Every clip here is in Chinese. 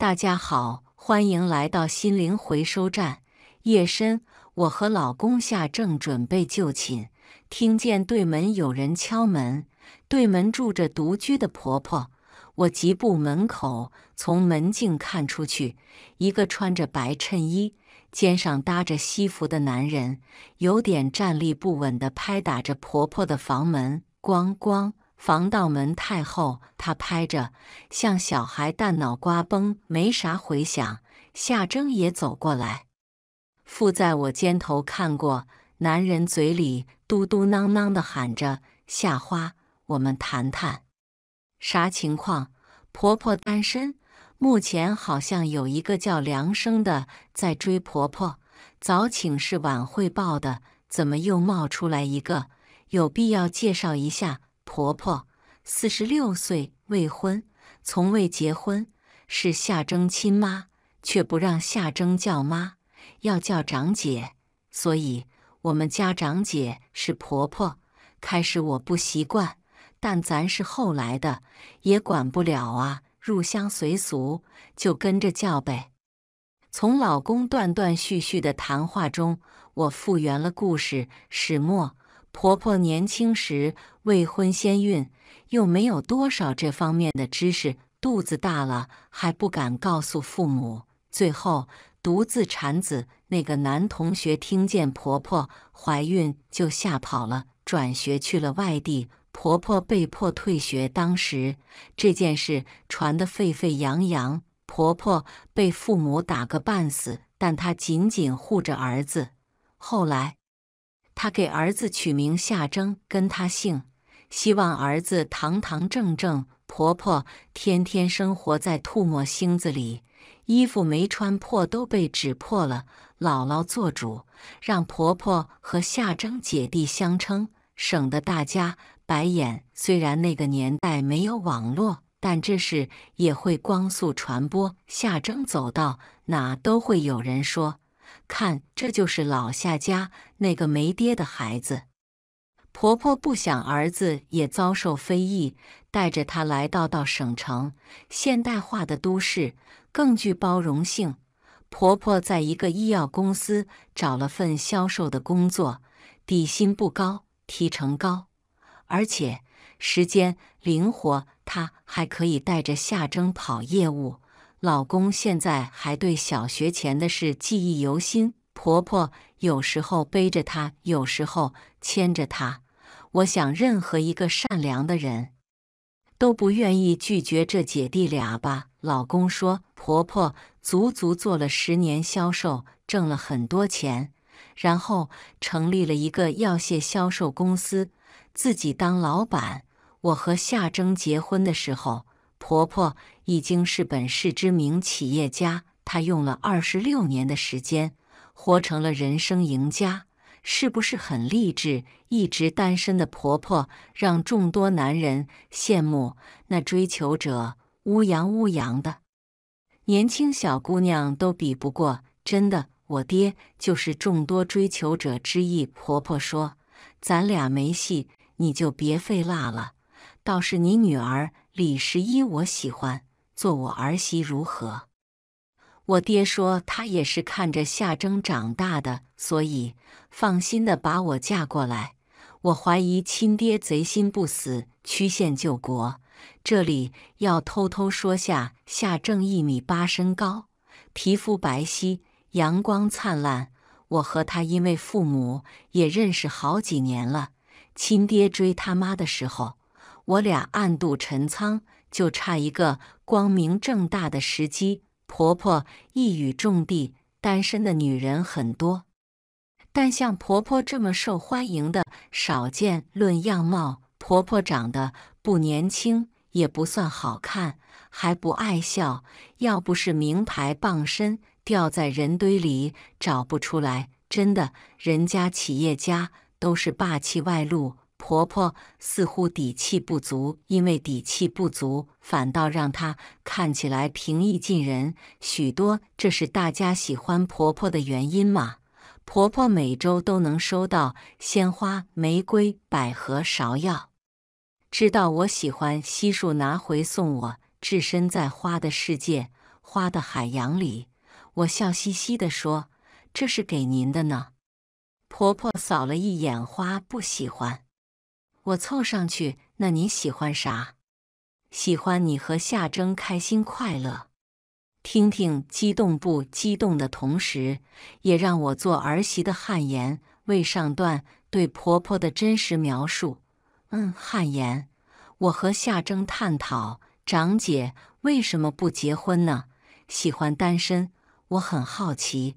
大家好，欢迎来到心灵回收站。夜深，我和老公下正准备就寝，听见对门有人敲门。对门住着独居的婆婆，我疾步门口，从门镜看出去，一个穿着白衬衣、肩上搭着西服的男人，有点站立不稳地拍打着婆婆的房门，咣咣。防盗门太厚，他拍着像小孩，但脑瓜崩没啥回响。夏征也走过来，附在我肩头看过，男人嘴里嘟嘟囔囔的喊着：“夏花，我们谈谈啥情况。”婆婆单身，目前好像有一个叫梁生的在追婆婆。早请示晚汇报的，怎么又冒出来一个？有必要介绍一下。婆婆四十六岁，未婚，从未结婚，是夏征亲妈，却不让夏征叫妈，要叫长姐，所以我们家长姐是婆婆。开始我不习惯，但咱是后来的，也管不了啊，入乡随俗，就跟着叫呗。从老公断断续续的谈话中，我复原了故事始末。婆婆年轻时未婚先孕，又没有多少这方面的知识，肚子大了还不敢告诉父母，最后独自产子。那个男同学听见婆婆怀孕就吓跑了，转学去了外地，婆婆被迫退学。当时这件事传得沸沸扬扬，婆婆被父母打个半死，但她紧紧护着儿子。后来。他给儿子取名夏征，跟他姓，希望儿子堂堂正正。婆婆天天生活在吐沫星子里，衣服没穿破都被纸破了。姥姥做主，让婆婆和夏征姐弟相称，省得大家白眼。虽然那个年代没有网络，但这事也会光速传播。夏征走到哪都会有人说。看，这就是老夏家那个没爹的孩子。婆婆不想儿子也遭受非议，带着他来到到省城，现代化的都市更具包容性。婆婆在一个医药公司找了份销售的工作，底薪不高，提成高，而且时间灵活，她还可以带着夏征跑业务。老公现在还对小学前的事记忆犹新。婆婆有时候背着她，有时候牵着她。我想，任何一个善良的人，都不愿意拒绝这姐弟俩吧。老公说，婆婆足足做了十年销售，挣了很多钱，然后成立了一个药械销售公司，自己当老板。我和夏征结婚的时候。婆婆已经是本市知名企业家，她用了二十六年的时间，活成了人生赢家，是不是很励志？一直单身的婆婆让众多男人羡慕，那追求者乌羊乌羊的，年轻小姑娘都比不过。真的，我爹就是众多追求者之一。婆婆说：“咱俩没戏，你就别费蜡了。倒是你女儿。”李十一，我喜欢，做我儿媳如何？我爹说他也是看着夏征长大的，所以放心的把我嫁过来。我怀疑亲爹贼心不死，曲线救国。这里要偷偷说下，夏正一米八身高，皮肤白皙，阳光灿烂。我和他因为父母也认识好几年了，亲爹追他妈的时候。我俩暗度陈仓，就差一个光明正大的时机。婆婆一语中的，单身的女人很多，但像婆婆这么受欢迎的少见。论样貌，婆婆长得不年轻，也不算好看，还不爱笑。要不是名牌傍身，掉在人堆里找不出来。真的，人家企业家都是霸气外露。婆婆似乎底气不足，因为底气不足，反倒让她看起来平易近人。许多这是大家喜欢婆婆的原因吗？婆婆每周都能收到鲜花，玫瑰、百合、芍药，知道我喜欢，悉数拿回送我。置身在花的世界、花的海洋里，我笑嘻嘻地说：“这是给您的呢。”婆婆扫了一眼花，不喜欢。我凑上去，那你喜欢啥？喜欢你和夏征开心快乐，听听激动不激动的同时，也让我做儿媳的汗颜为上段对婆婆的真实描述。嗯，汗颜。我和夏征探讨长姐为什么不结婚呢？喜欢单身，我很好奇。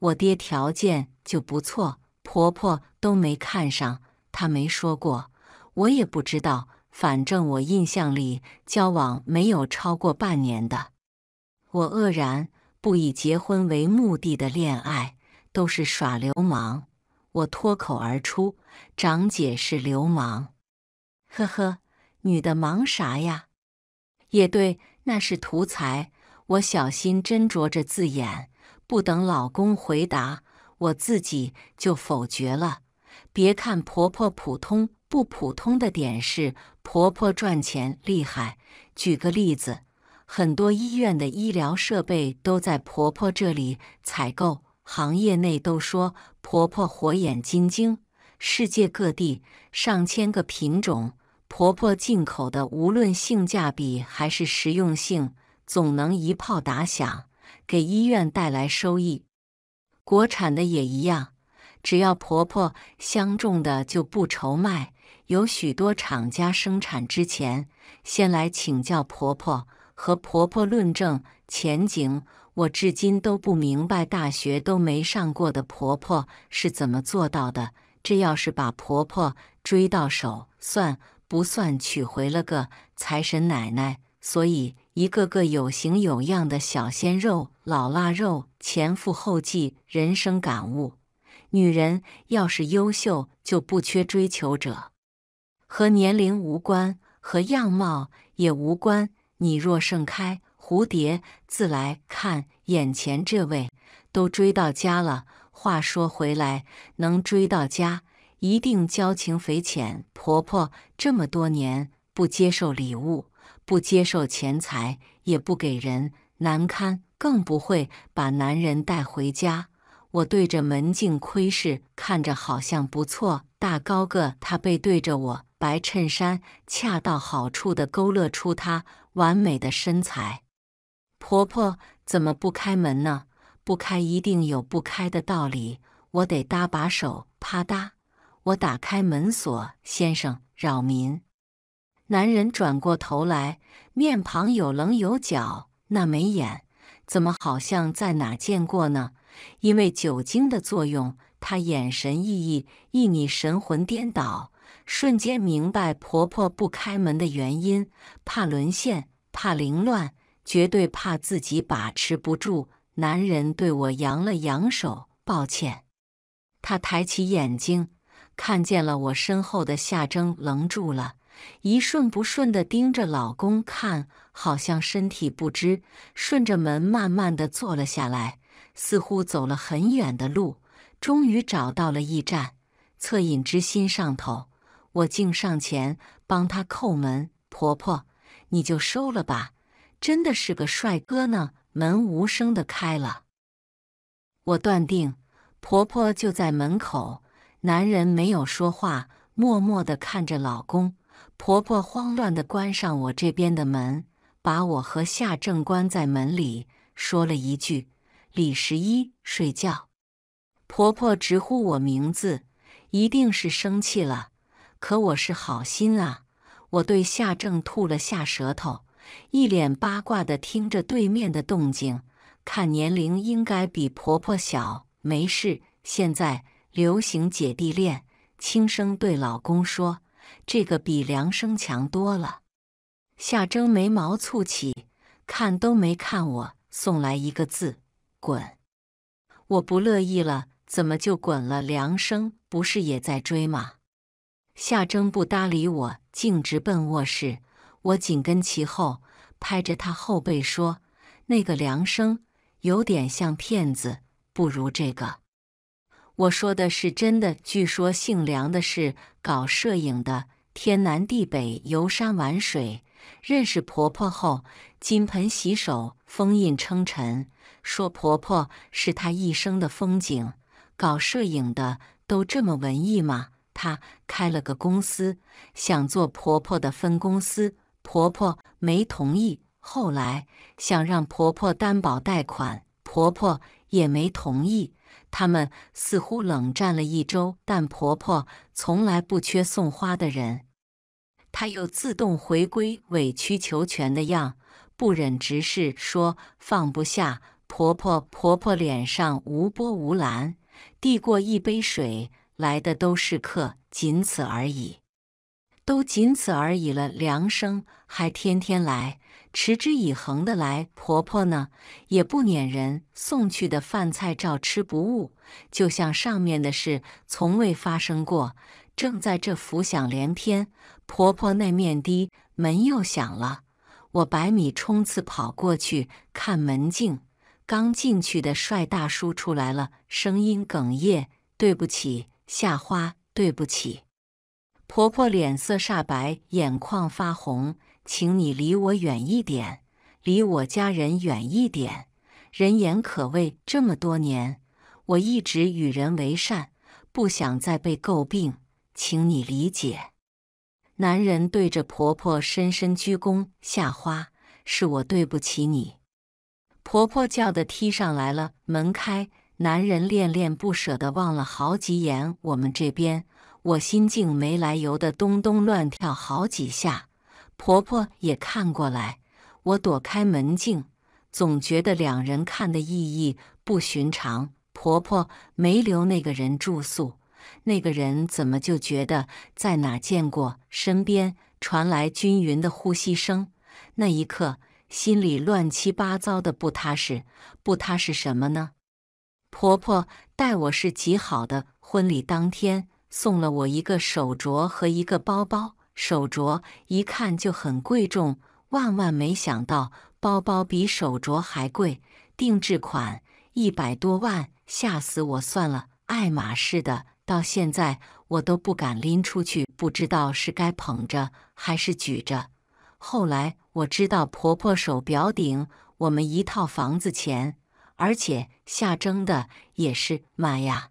我爹条件就不错，婆婆都没看上，她没说过。我也不知道，反正我印象里交往没有超过半年的。我愕然，不以结婚为目的的恋爱都是耍流氓。我脱口而出：“长姐是流氓。”呵呵，女的忙啥呀？也对，那是图财。我小心斟酌着字眼，不等老公回答，我自己就否决了。别看婆婆普通。不普通的点是，婆婆赚钱厉害。举个例子，很多医院的医疗设备都在婆婆这里采购，行业内都说婆婆火眼金睛。世界各地上千个品种，婆婆进口的，无论性价比还是实用性，总能一炮打响，给医院带来收益。国产的也一样，只要婆婆相中的，就不愁卖。有许多厂家生产之前，先来请教婆婆，和婆婆论证前景。我至今都不明白，大学都没上过的婆婆是怎么做到的？这要是把婆婆追到手，算不算娶回了个财神奶奶？所以，一个个有型有样的小鲜肉、老腊肉前赴后继。人生感悟：女人要是优秀，就不缺追求者。和年龄无关，和样貌也无关。你若盛开，蝴蝶自来看。眼前这位都追到家了。话说回来，能追到家，一定交情匪浅。婆婆这么多年不接受礼物，不接受钱财，也不给人难堪，更不会把男人带回家。我对着门镜窥视，看着好像不错。大高个，他背对着我。白衬衫恰到好处的勾勒出她完美的身材。婆婆怎么不开门呢？不开一定有不开的道理。我得搭把手，啪嗒！我打开门锁。先生，扰民。男人转过头来，面庞有棱有角，那眉眼怎么好像在哪见过呢？因为酒精的作用，他眼神熠熠，一你神魂颠倒。瞬间明白婆婆不开门的原因，怕沦陷，怕凌乱，绝对怕自己把持不住。男人对我扬了扬手，抱歉。他抬起眼睛，看见了我身后的夏征，愣住了，一瞬不瞬的盯着老公看，好像身体不支，顺着门慢慢的坐了下来，似乎走了很远的路，终于找到了驿站，恻隐之心上头。我竟上前帮他叩门，婆婆，你就收了吧，真的是个帅哥呢。门无声的开了，我断定婆婆就在门口。男人没有说话，默默的看着老公。婆婆慌乱的关上我这边的门，把我和夏正关在门里，说了一句：“李十一，睡觉。”婆婆直呼我名字，一定是生气了。可我是好心啊！我对夏正吐了下舌头，一脸八卦的听着对面的动静，看年龄应该比婆婆小，没事。现在流行姐弟恋，轻声对老公说：“这个比梁生强多了。”夏征眉毛蹙起，看都没看我，送来一个字：“滚！”我不乐意了，怎么就滚了？梁生不是也在追吗？夏征不搭理我，径直奔卧室。我紧跟其后，拍着他后背说：“那个梁生有点像骗子，不如这个。”我说的是真的。据说姓梁的是搞摄影的，天南地北游山玩水。认识婆婆后，金盆洗手，封印称臣，说婆婆是他一生的风景。搞摄影的都这么文艺吗？她开了个公司，想做婆婆的分公司，婆婆没同意。后来想让婆婆担保贷款，婆婆也没同意。他们似乎冷战了一周，但婆婆从来不缺送花的人。她又自动回归委曲求全的样，不忍直视，说放不下婆婆。婆婆脸上无波无澜，递过一杯水。来的都是客，仅此而已，都仅此而已了。梁生还天天来，持之以恒的来。婆婆呢，也不撵人，送去的饭菜照吃不误，就像上面的事从未发生过。正在这浮想联翩，婆婆那面的门又响了。我百米冲刺跑过去看门镜，刚进去的帅大叔出来了，声音哽咽：“对不起。”夏花，对不起。婆婆脸色煞白，眼眶发红，请你离我远一点，离我家人远一点。人言可畏，这么多年我一直与人为善，不想再被诟病，请你理解。男人对着婆婆深深鞠躬。夏花，是我对不起你。婆婆叫的梯上来了，门开。男人恋恋不舍地望了好几眼我们这边，我心竟没来由的咚咚乱跳好几下。婆婆也看过来，我躲开门镜，总觉得两人看的意义不寻常。婆婆没留那个人住宿，那个人怎么就觉得在哪见过？身边传来均匀的呼吸声，那一刻心里乱七八糟的，不踏实。不踏实什么呢？婆婆待我是极好的，婚礼当天送了我一个手镯和一个包包。手镯一看就很贵重，万万没想到包包比手镯还贵，定制款一百多万，吓死我算了。爱马仕的到现在我都不敢拎出去，不知道是该捧着还是举着。后来我知道婆婆手表顶我们一套房子钱。而且下征的也是，妈呀，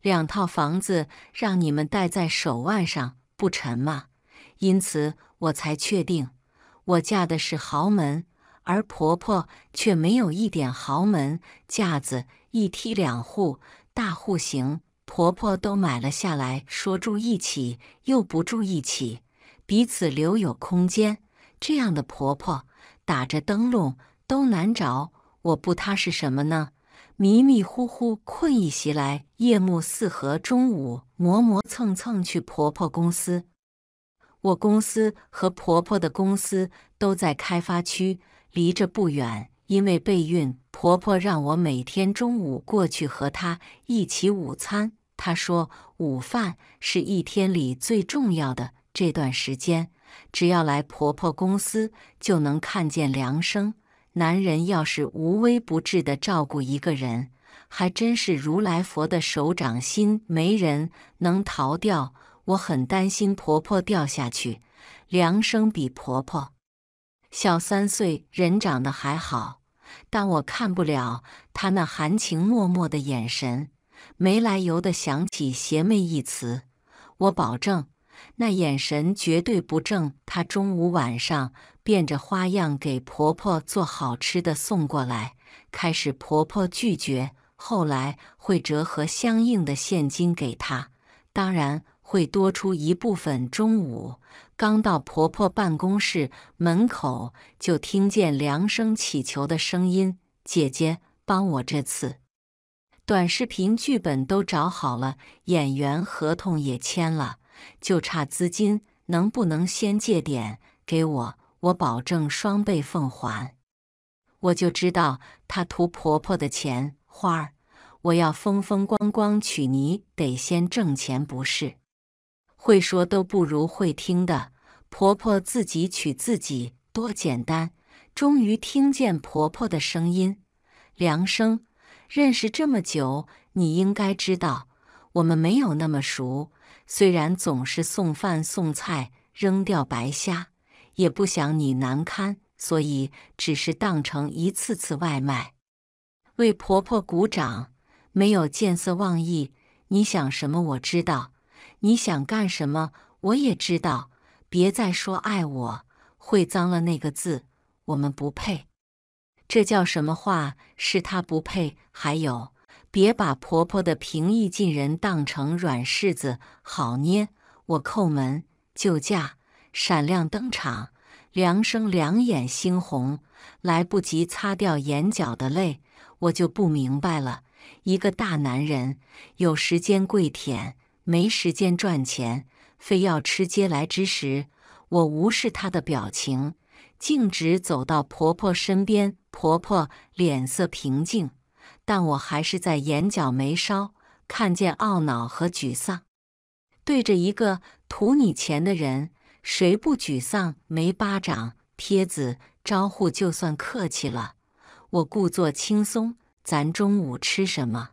两套房子让你们戴在手腕上不沉吗？因此我才确定我嫁的是豪门，而婆婆却没有一点豪门架子。一梯两户大户型，婆婆都买了下来，说住一起又不住一起，彼此留有空间。这样的婆婆，打着灯笼都难找。我不踏实什么呢？迷迷糊糊，困意袭来，夜幕四合。中午磨磨蹭蹭去婆婆公司。我公司和婆婆的公司都在开发区，离着不远。因为备孕，婆婆让我每天中午过去和她一起午餐。她说午饭是一天里最重要的这段时间。只要来婆婆公司，就能看见梁生。男人要是无微不至的照顾一个人，还真是如来佛的手掌心，没人能逃掉。我很担心婆婆掉下去。梁生比婆婆小三岁，人长得还好，但我看不了他那含情脉脉的眼神，没来由的想起“邪魅”一词。我保证。那眼神绝对不正。她中午、晚上变着花样给婆婆做好吃的送过来。开始婆婆拒绝，后来会折合相应的现金给她，当然会多出一部分。中午刚到婆婆办公室门口，就听见梁生乞求的声音：“姐姐，帮我这次。”短视频剧本都找好了，演员合同也签了。就差资金，能不能先借点给我？我保证双倍奉还。我就知道她图婆婆的钱花儿。我要风风光光娶你，得先挣钱不是？会说都不如会听的。婆婆自己娶自己多简单。终于听见婆婆的声音。梁生，认识这么久，你应该知道，我们没有那么熟。虽然总是送饭送菜，扔掉白虾，也不想你难堪，所以只是当成一次次外卖。为婆婆鼓掌，没有见色忘义。你想什么我知道，你想干什么我也知道。别再说爱我，会脏了那个字。我们不配，这叫什么话？是他不配。还有。别把婆婆的平易近人当成软柿子好捏，我叩门就嫁，闪亮登场。梁生两眼猩红，来不及擦掉眼角的泪，我就不明白了，一个大男人有时间跪舔，没时间赚钱，非要吃嗟来之食。我无视他的表情，径直走到婆婆身边。婆婆脸色平静。但我还是在眼角眉梢看见懊恼和沮丧。对着一个图你钱的人，谁不沮丧？没巴掌撇子招呼就算客气了。我故作轻松：“咱中午吃什么？”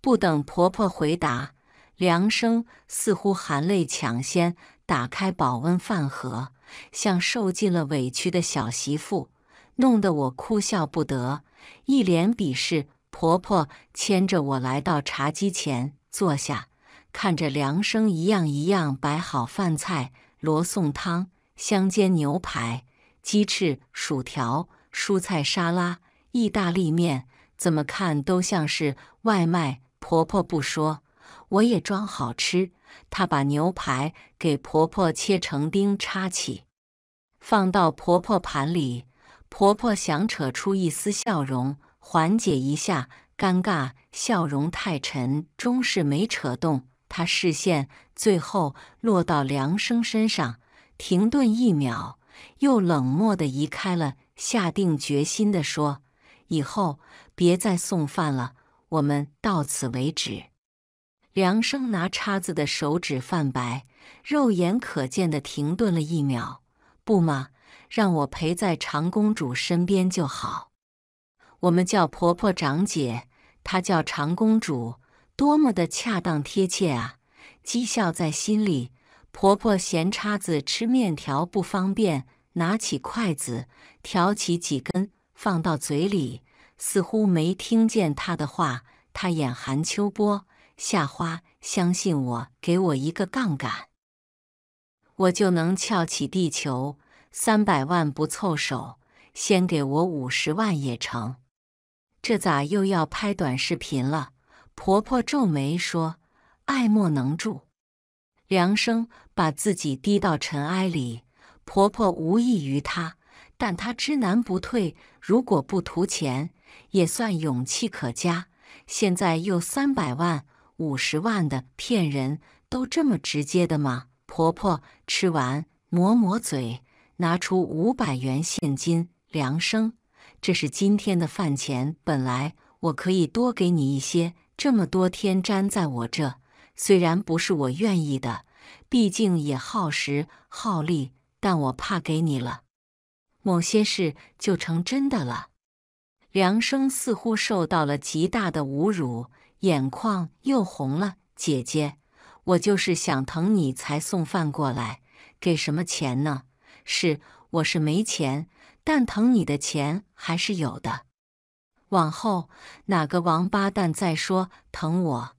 不等婆婆回答，梁生似乎含泪抢先打开保温饭盒，像受尽了委屈的小媳妇，弄得我哭笑不得，一脸鄙视。婆婆牵着我来到茶几前坐下，看着梁生一样一样摆好饭菜：罗宋汤、香煎牛排、鸡翅、薯条、蔬菜沙拉、意大利面，怎么看都像是外卖。婆婆不说，我也装好吃。她把牛排给婆婆切成丁，插起，放到婆婆盘里。婆婆想扯出一丝笑容。缓解一下尴尬，笑容太沉，终是没扯动他视线。最后落到梁生身上，停顿一秒，又冷漠的移开了。下定决心的说：“以后别再送饭了，我们到此为止。”梁生拿叉子的手指泛白，肉眼可见的停顿了一秒。“不嘛，让我陪在长公主身边就好。”我们叫婆婆长姐，她叫长公主，多么的恰当贴切啊！讥笑在心里。婆婆嫌叉子吃面条不方便，拿起筷子挑起几根放到嘴里，似乎没听见她的话。她眼含秋波，夏花相信我，给我一个杠杆，我就能翘起地球。三百万不凑手，先给我五十万也成。这咋又要拍短视频了？婆婆皱眉说：“爱莫能助。”梁生把自己低到尘埃里，婆婆无异于他，但他知难不退。如果不图钱，也算勇气可嘉。现在又三百万、五十万的骗人，都这么直接的吗？婆婆吃完，抹抹嘴，拿出五百元现金。梁生。这是今天的饭钱，本来我可以多给你一些。这么多天粘在我这，虽然不是我愿意的，毕竟也耗时耗力，但我怕给你了，某些事就成真的了。梁生似乎受到了极大的侮辱，眼眶又红了。姐姐，我就是想疼你才送饭过来，给什么钱呢？是，我是没钱。但疼你的钱还是有的。往后哪个王八蛋再说疼我，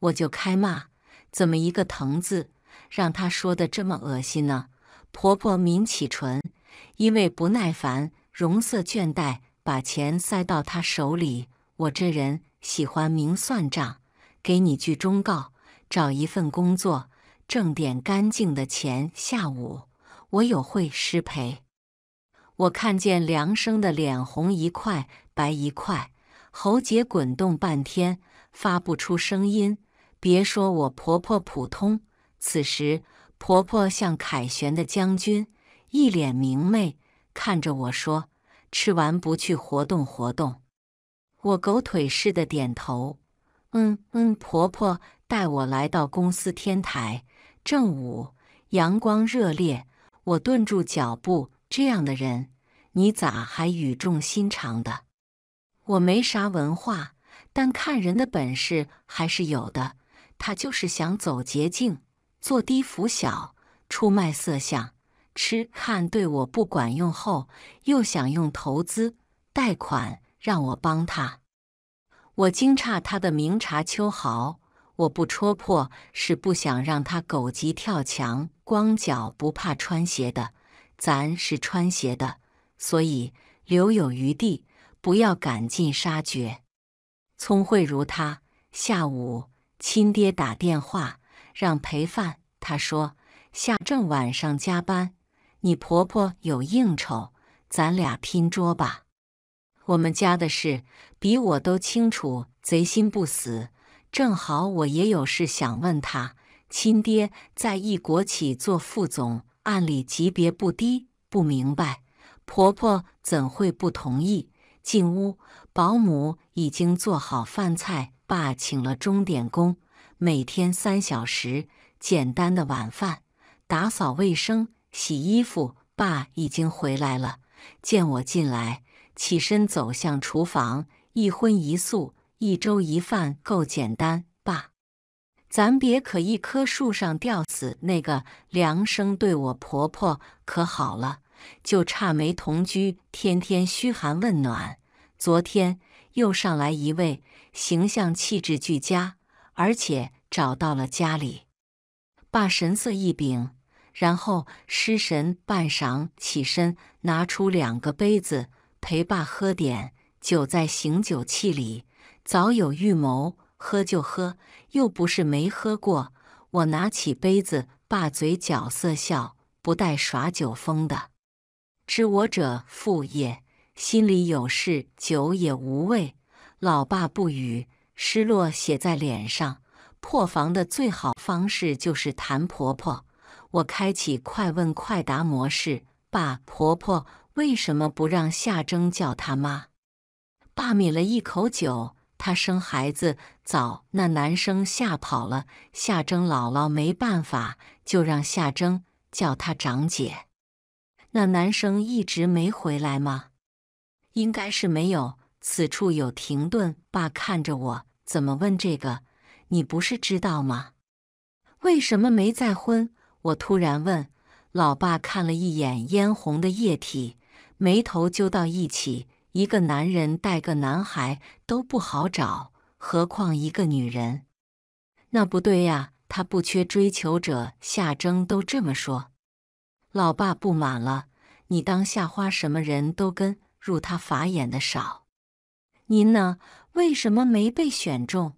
我就开骂。怎么一个“疼”字，让他说的这么恶心呢？婆婆抿起唇，因为不耐烦，容色倦怠，把钱塞到他手里。我这人喜欢明算账，给你句忠告：找一份工作，挣点干净的钱。下午我有会，失陪。我看见梁生的脸红一块白一块，喉结滚动半天发不出声音。别说我婆婆普通，此时婆婆像凯旋的将军，一脸明媚，看着我说：“吃完不去活动活动？”我狗腿似的点头：“嗯嗯。”婆婆带我来到公司天台，正午阳光热烈，我顿住脚步。这样的人，你咋还语重心长的？我没啥文化，但看人的本事还是有的。他就是想走捷径，做低浮小，出卖色相，吃看对我不管用后，又想用投资贷款让我帮他。我惊诧他的明察秋毫，我不戳破是不想让他狗急跳墙，光脚不怕穿鞋的。咱是穿鞋的，所以留有余地，不要赶尽杀绝。聪慧如他，下午亲爹打电话让陪饭，他说夏正晚上加班，你婆婆有应酬，咱俩拼桌吧。我们家的事比我都清楚，贼心不死，正好我也有事想问他。亲爹在一国企做副总。按理级别不低，不明白婆婆怎会不同意。进屋，保姆已经做好饭菜。爸请了钟点工，每天三小时，简单的晚饭，打扫卫生，洗衣服。爸已经回来了，见我进来，起身走向厨房。一荤一素，一粥一饭，够简单。咱别可一棵树上吊死。那个梁生对我婆婆可好了，就差没同居，天天嘘寒问暖。昨天又上来一位，形象气质俱佳，而且找到了家里。爸神色一凛，然后失神半晌，起身拿出两个杯子陪爸喝点酒，在醒酒器里，早有预谋。喝就喝，又不是没喝过。我拿起杯子，爸嘴角色笑，不带耍酒疯的。知我者父也，心里有事，酒也无味。老爸不语，失落写在脸上。破防的最好方式就是谈婆婆。我开启快问快答模式，爸，婆婆为什么不让夏征叫他妈？爸抿了一口酒，她生孩子。早那男生吓跑了，夏征姥姥没办法，就让夏征叫他长姐。那男生一直没回来吗？应该是没有。此处有停顿。爸看着我，怎么问这个？你不是知道吗？为什么没再婚？我突然问。老爸看了一眼嫣红的液体，眉头揪到一起。一个男人带个男孩都不好找。何况一个女人，那不对呀！她不缺追求者，夏征都这么说。老爸不满了：“你当夏花什么人都跟入他法眼的少，您呢？为什么没被选中？”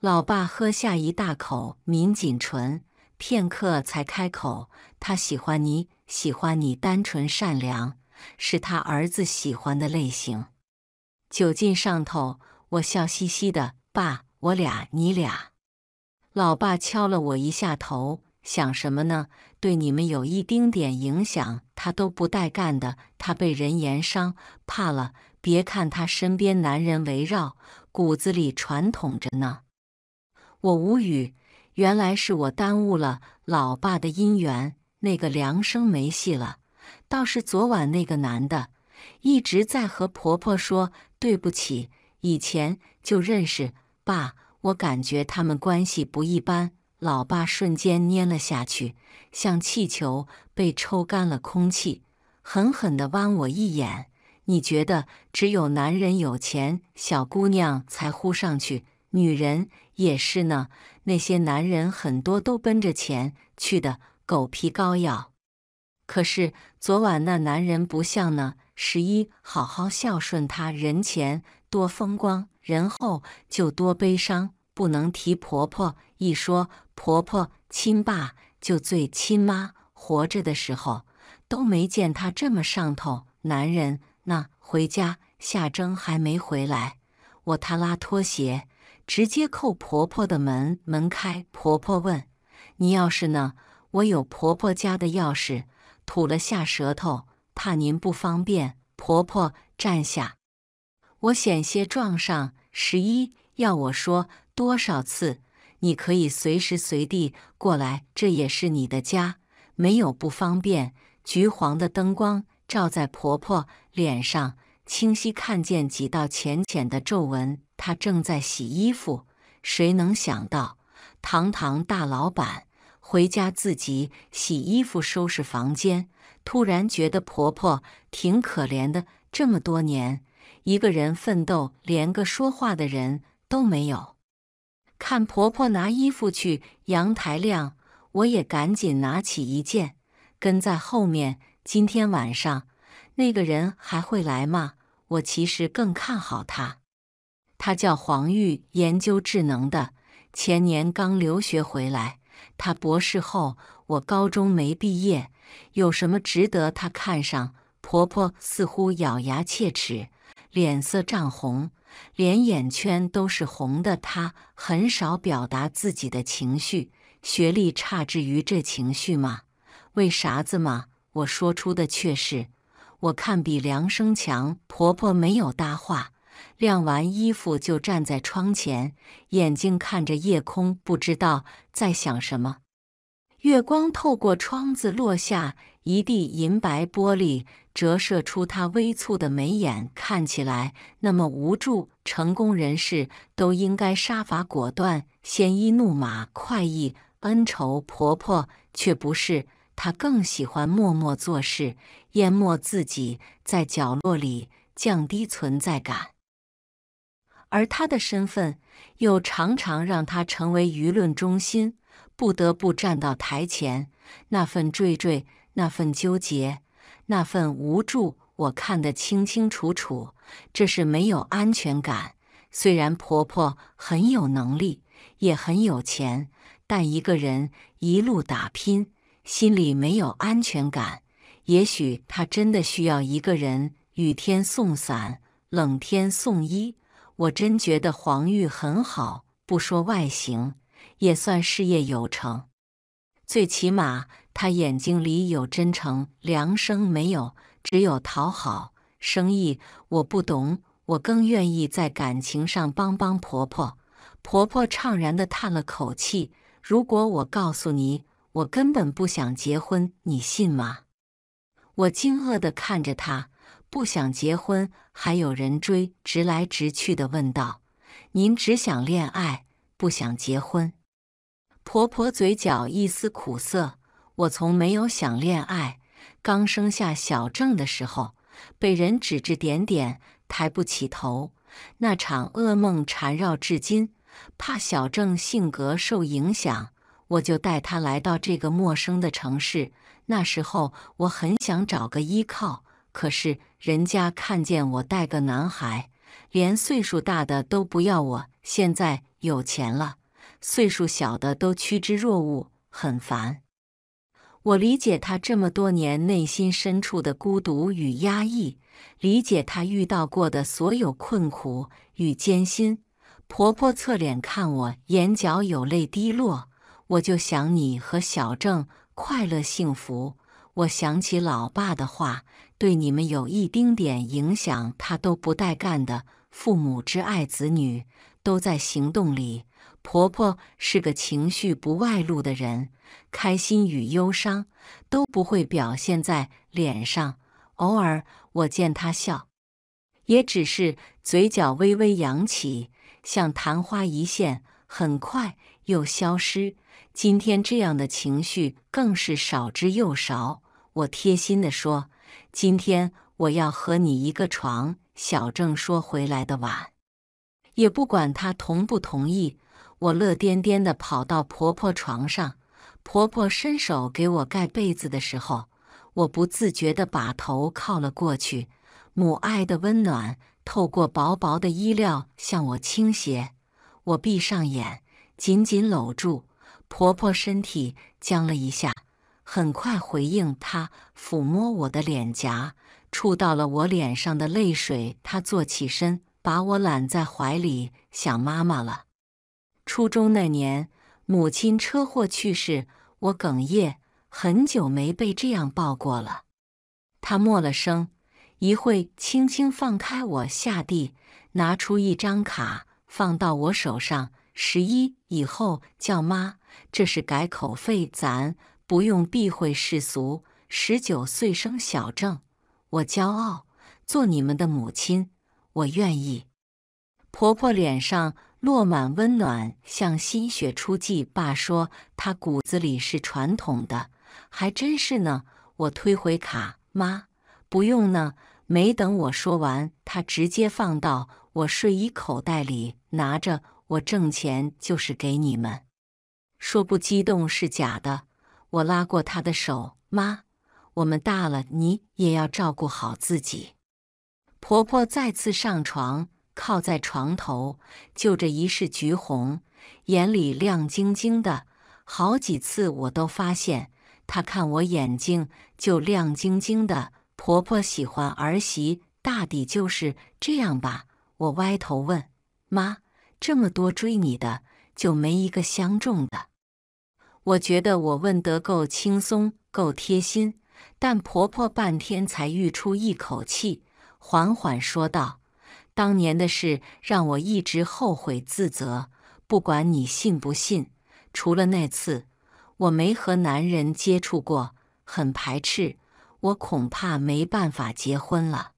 老爸喝下一大口，抿紧唇，片刻才开口：“他喜欢你，喜欢你单纯善良，是他儿子喜欢的类型。”酒劲上头。我笑嘻嘻的，爸，我俩你俩，老爸敲了我一下头，想什么呢？对你们有一丁点影响，他都不带干的。他被人言伤，怕了。别看他身边男人围绕，骨子里传统着呢。我无语，原来是我耽误了老爸的姻缘，那个梁生没戏了。倒是昨晚那个男的，一直在和婆婆说对不起。以前就认识爸，我感觉他们关系不一般。老爸瞬间蔫了下去，像气球被抽干了空气，狠狠的剜我一眼。你觉得只有男人有钱，小姑娘才呼上去，女人也是呢。那些男人很多都奔着钱去的，狗皮膏药。可是昨晚那男人不像呢。十一，好好孝顺他，人前。多风光，人后就多悲伤。不能提婆婆，一说婆婆亲爸就最亲妈。活着的时候都没见他这么上头。男人那回家，夏征还没回来，我他拉拖鞋，直接扣婆婆的门。门开，婆婆问：“你钥匙呢？”我有婆婆家的钥匙，吐了下舌头，怕您不方便。婆婆站下。我险些撞上十一，要我说多少次？你可以随时随地过来，这也是你的家，没有不方便。橘黄的灯光照在婆婆脸上，清晰看见几道浅浅的皱纹。她正在洗衣服。谁能想到，堂堂大老板回家自己洗衣服、收拾房间？突然觉得婆婆挺可怜的，这么多年。一个人奋斗，连个说话的人都没有。看婆婆拿衣服去阳台晾，我也赶紧拿起一件，跟在后面。今天晚上那个人还会来吗？我其实更看好他。他叫黄玉，研究智能的，前年刚留学回来。他博士后，我高中没毕业，有什么值得他看上？婆婆似乎咬牙切齿。脸色涨红，连眼圈都是红的。她很少表达自己的情绪，学历差至于这情绪吗？为啥子嘛？我说出的却是，我看比梁生强。婆婆没有搭话，晾完衣服就站在窗前，眼睛看着夜空，不知道在想什么。月光透过窗子落下，一地银白玻璃。折射出他微蹙的眉眼，看起来那么无助。成功人士都应该杀伐果断、鲜衣怒马、快意恩仇。婆婆却不是，她更喜欢默默做事，淹没自己在角落里，降低存在感。而她的身份又常常让她成为舆论中心，不得不站到台前，那份惴惴，那份纠结。那份无助，我看得清清楚楚。这是没有安全感。虽然婆婆很有能力，也很有钱，但一个人一路打拼，心里没有安全感，也许她真的需要一个人雨天送伞，冷天送衣。我真觉得黄玉很好，不说外形，也算事业有成，最起码。她眼睛里有真诚，梁生没有，只有讨好。生意我不懂，我更愿意在感情上帮帮婆婆。婆婆怅然地叹了口气：“如果我告诉你，我根本不想结婚，你信吗？”我惊愕地看着她，不想结婚还有人追？直来直去地问道：“您只想恋爱，不想结婚？”婆婆嘴角一丝苦涩。我从没有想恋爱。刚生下小郑的时候，被人指指点点，抬不起头。那场噩梦缠绕至今，怕小郑性格受影响，我就带他来到这个陌生的城市。那时候我很想找个依靠，可是人家看见我带个男孩，连岁数大的都不要我。现在有钱了，岁数小的都趋之若鹜，很烦。我理解他这么多年内心深处的孤独与压抑，理解他遇到过的所有困苦与艰辛。婆婆侧脸看我，眼角有泪滴落。我就想你和小郑快乐幸福。我想起老爸的话，对你们有一丁点影响，他都不带干的。父母之爱子女，都在行动里。婆婆是个情绪不外露的人，开心与忧伤都不会表现在脸上。偶尔我见她笑，也只是嘴角微微扬起，像昙花一现，很快又消失。今天这样的情绪更是少之又少。我贴心地说：“今天我要和你一个床。”小郑说：“回来的晚，也不管他同不同意。”我乐颠颠地跑到婆婆床上，婆婆伸手给我盖被子的时候，我不自觉地把头靠了过去。母爱的温暖透过薄薄的衣料向我倾斜，我闭上眼，紧紧搂住婆婆。身体僵了一下，很快回应她，抚摸我的脸颊，触到了我脸上的泪水。她坐起身，把我揽在怀里，想妈妈了。初中那年，母亲车祸去世，我哽咽，很久没被这样抱过了。他默了声，一会轻轻放开我，下地拿出一张卡，放到我手上。十一以后叫妈，这是改口费，咱不用避讳世俗。十九岁生小郑，我骄傲，做你们的母亲，我愿意。婆婆脸上。落满温暖，像新雪初霁。爸说他骨子里是传统的，还真是呢。我推回卡，妈不用呢。没等我说完，他直接放到我睡衣口袋里，拿着。我挣钱就是给你们。说不激动是假的。我拉过他的手，妈，我们大了，你也要照顾好自己。婆婆再次上床。靠在床头，就这一世橘红，眼里亮晶晶的。好几次我都发现，她看我眼睛就亮晶晶的。婆婆喜欢儿媳，大抵就是这样吧。我歪头问妈：“这么多追你的，就没一个相中的？”我觉得我问得够轻松，够贴心，但婆婆半天才吁出一口气，缓缓说道。当年的事让我一直后悔自责，不管你信不信，除了那次，我没和男人接触过，很排斥，我恐怕没办法结婚了。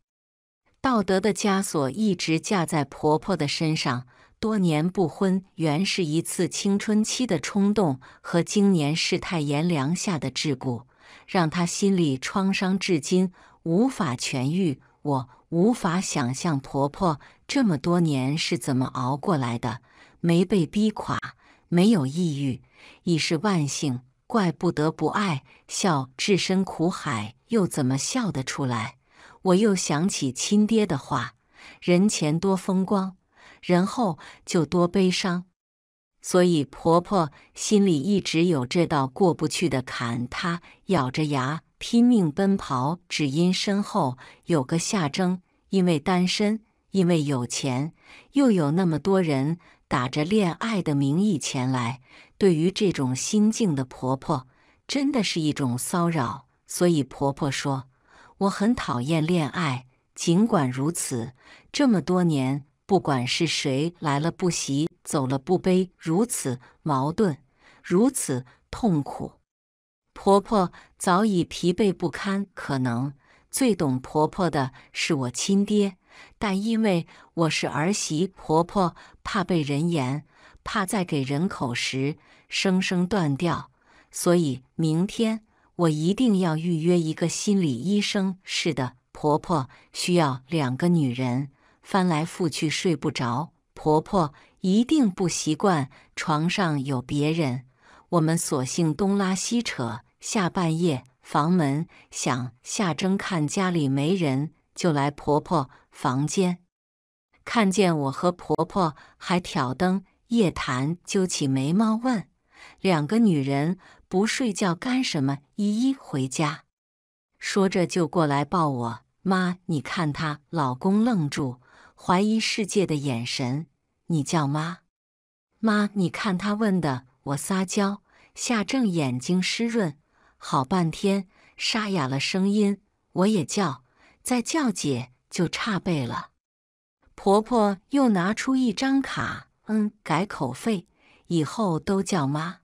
道德的枷锁一直架在婆婆的身上，多年不婚原是一次青春期的冲动和今年世态炎凉下的桎梏，让她心理创伤至今无法痊愈。我。无法想象婆婆这么多年是怎么熬过来的，没被逼垮，没有抑郁，已是万幸。怪不得不爱笑，置身苦海又怎么笑得出来？我又想起亲爹的话：人前多风光，人后就多悲伤。所以婆婆心里一直有这道过不去的坎，她咬着牙。拼命奔跑，只因身后有个夏征。因为单身，因为有钱，又有那么多人打着恋爱的名义前来。对于这种心境的婆婆，真的是一种骚扰。所以婆婆说：“我很讨厌恋爱。”尽管如此，这么多年，不管是谁来了不喜，走了不悲，如此矛盾，如此痛苦。婆婆早已疲惫不堪。可能最懂婆婆的是我亲爹，但因为我是儿媳，婆婆怕被人言，怕在给人口时生生断掉，所以明天我一定要预约一个心理医生。是的，婆婆需要两个女人翻来覆去睡不着。婆婆一定不习惯床上有别人。我们索性东拉西扯。下半夜房门响，夏征看家里没人，就来婆婆房间，看见我和婆婆还挑灯夜谈，揪起眉毛问：“两个女人不睡觉干什么？”一一回家，说着就过来抱我，妈，你看她老公愣住，怀疑世界的眼神，你叫妈，妈，你看他问的，我撒娇，夏正眼睛湿润。好半天，沙哑了声音，我也叫，再叫姐就差辈了。婆婆又拿出一张卡，嗯，改口费，以后都叫妈。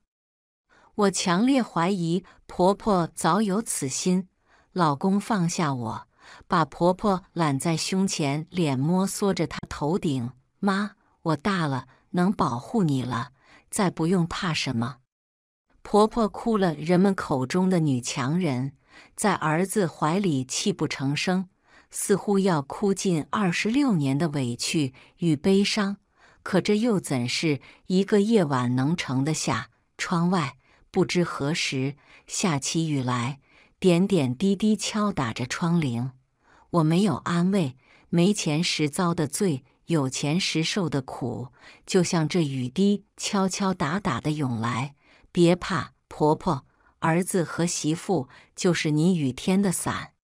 我强烈怀疑婆婆早有此心。老公放下我，把婆婆揽在胸前，脸摩挲着她头顶，妈，我大了，能保护你了，再不用怕什么。婆婆哭了，人们口中的女强人，在儿子怀里泣不成声，似乎要哭尽二十六年的委屈与悲伤。可这又怎是一个夜晚能承得下？窗外不知何时下起雨来，点点滴滴敲打着窗棂。我没有安慰，没钱时遭的罪，有钱时受的苦，就像这雨滴敲敲打打的涌来。别怕，婆婆，儿子和媳妇就是你雨天的伞，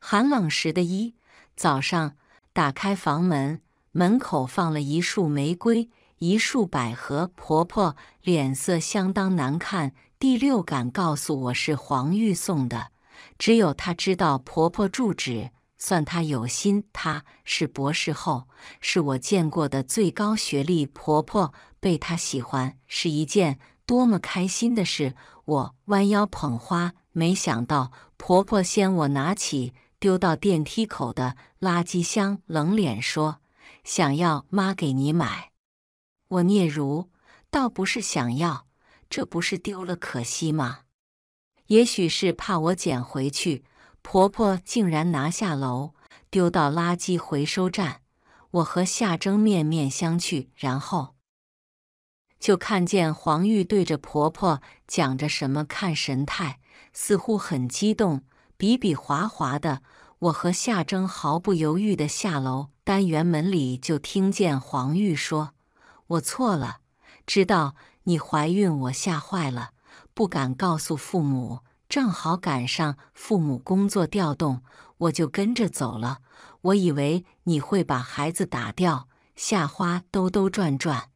寒冷时的衣。早上打开房门，门口放了一束玫瑰，一束百合。婆婆脸色相当难看。第六感告诉我是黄玉送的，只有她知道婆婆住址，算她有心。她是博士后，是我见过的最高学历。婆婆被她喜欢是一件。多么开心的事！我弯腰捧花，没想到婆婆先我拿起，丢到电梯口的垃圾箱，冷脸说：“想要妈给你买。”我嗫嚅：“倒不是想要，这不是丢了可惜吗？”也许是怕我捡回去，婆婆竟然拿下楼，丢到垃圾回收站。我和夏征面面相觑，然后。就看见黄玉对着婆婆讲着什么，看神态似乎很激动，比比划划的。我和夏征毫不犹豫的下楼，单元门里就听见黄玉说：“我错了，知道你怀孕，我吓坏了，不敢告诉父母，正好赶上父母工作调动，我就跟着走了。我以为你会把孩子打掉。”夏花兜兜转转。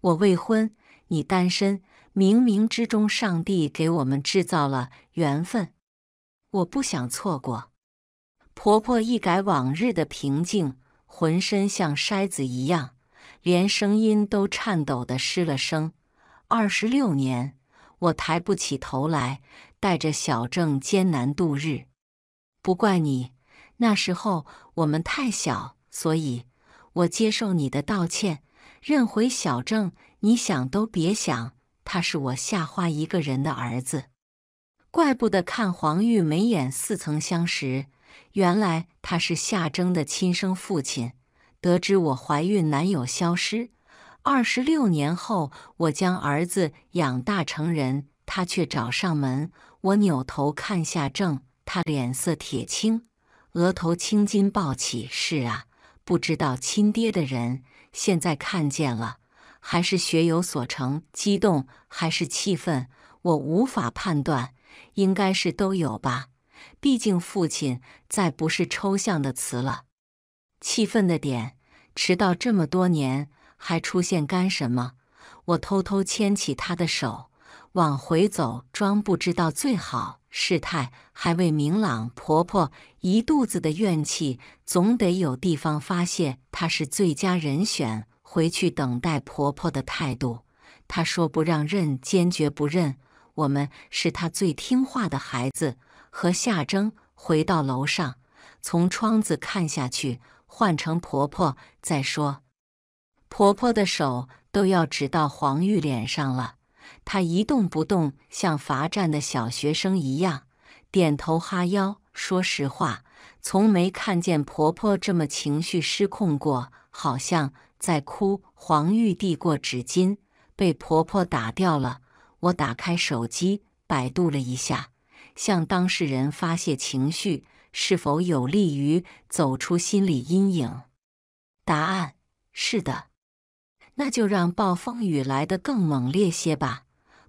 我未婚，你单身，冥冥之中，上帝给我们制造了缘分，我不想错过。婆婆一改往日的平静，浑身像筛子一样，连声音都颤抖的失了声。二十六年，我抬不起头来，带着小郑艰难度日，不怪你，那时候我们太小，所以我接受你的道歉。认回小郑，你想都别想！他是我夏花一个人的儿子，怪不得看黄玉眉眼似曾相识，原来他是夏征的亲生父亲。得知我怀孕，男友消失，二十六年后我将儿子养大成人，他却找上门。我扭头看夏正，他脸色铁青，额头青筋暴起。是啊，不知道亲爹的人。现在看见了，还是学有所成，激动还是气愤，我无法判断，应该是都有吧。毕竟父亲再不是抽象的词了。气愤的点，迟到这么多年还出现干什么？我偷偷牵起他的手，往回走，装不知道最好。事态还未明朗，婆婆一肚子的怨气总得有地方发泄，她是最佳人选。回去等待婆婆的态度，她说不让认，坚决不认。我们是她最听话的孩子。和夏征回到楼上，从窗子看下去，换成婆婆再说。婆婆的手都要指到黄玉脸上了。她一动不动，像罚站的小学生一样，点头哈腰。说实话，从没看见婆婆这么情绪失控过，好像在哭。黄玉递过纸巾，被婆婆打掉了。我打开手机，百度了一下：向当事人发泄情绪是否有利于走出心理阴影？答案是的。那就让暴风雨来得更猛烈些吧。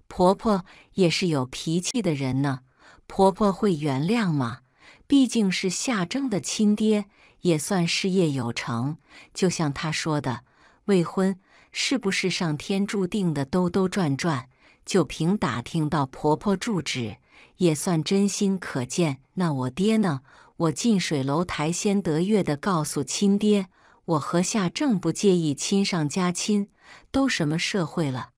婆婆也是有脾气的人呢。婆婆会原谅吗？毕竟是夏征的亲爹，也算事业有成。就像他说的，未婚是不是上天注定的兜兜转转？就凭打听到婆婆住址，也算真心可见。那我爹呢？我近水楼台先得月的告诉亲爹。我和夏正不介意亲上加亲，都什么社会了，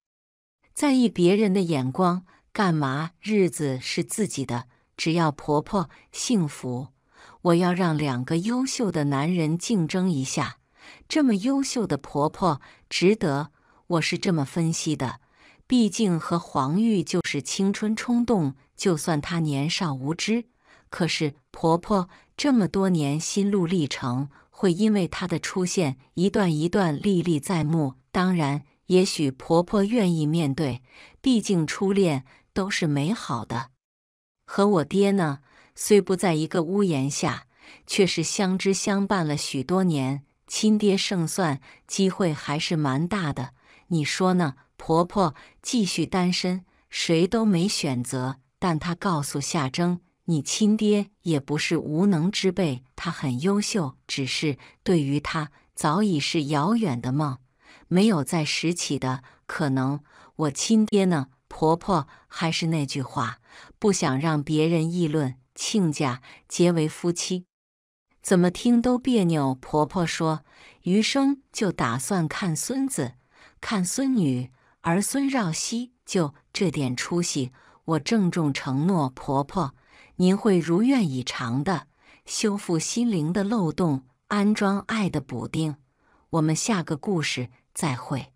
在意别人的眼光干嘛？日子是自己的，只要婆婆幸福，我要让两个优秀的男人竞争一下。这么优秀的婆婆值得，我是这么分析的。毕竟和黄玉就是青春冲动，就算她年少无知，可是婆婆这么多年心路历程。会因为他的出现，一段一段历历在目。当然，也许婆婆愿意面对，毕竟初恋都是美好的。和我爹呢，虽不在一个屋檐下，却是相知相伴了许多年。亲爹胜算机会还是蛮大的，你说呢？婆婆继续单身，谁都没选择。但她告诉夏征。你亲爹也不是无能之辈，他很优秀，只是对于他早已是遥远的梦，没有再拾起的可能。我亲爹呢？婆婆还是那句话，不想让别人议论亲家结为夫妻，怎么听都别扭。婆婆说，余生就打算看孙子、看孙女、儿孙绕膝，就这点出息。我郑重承诺，婆婆。您会如愿以偿的修复心灵的漏洞，安装爱的补丁。我们下个故事再会。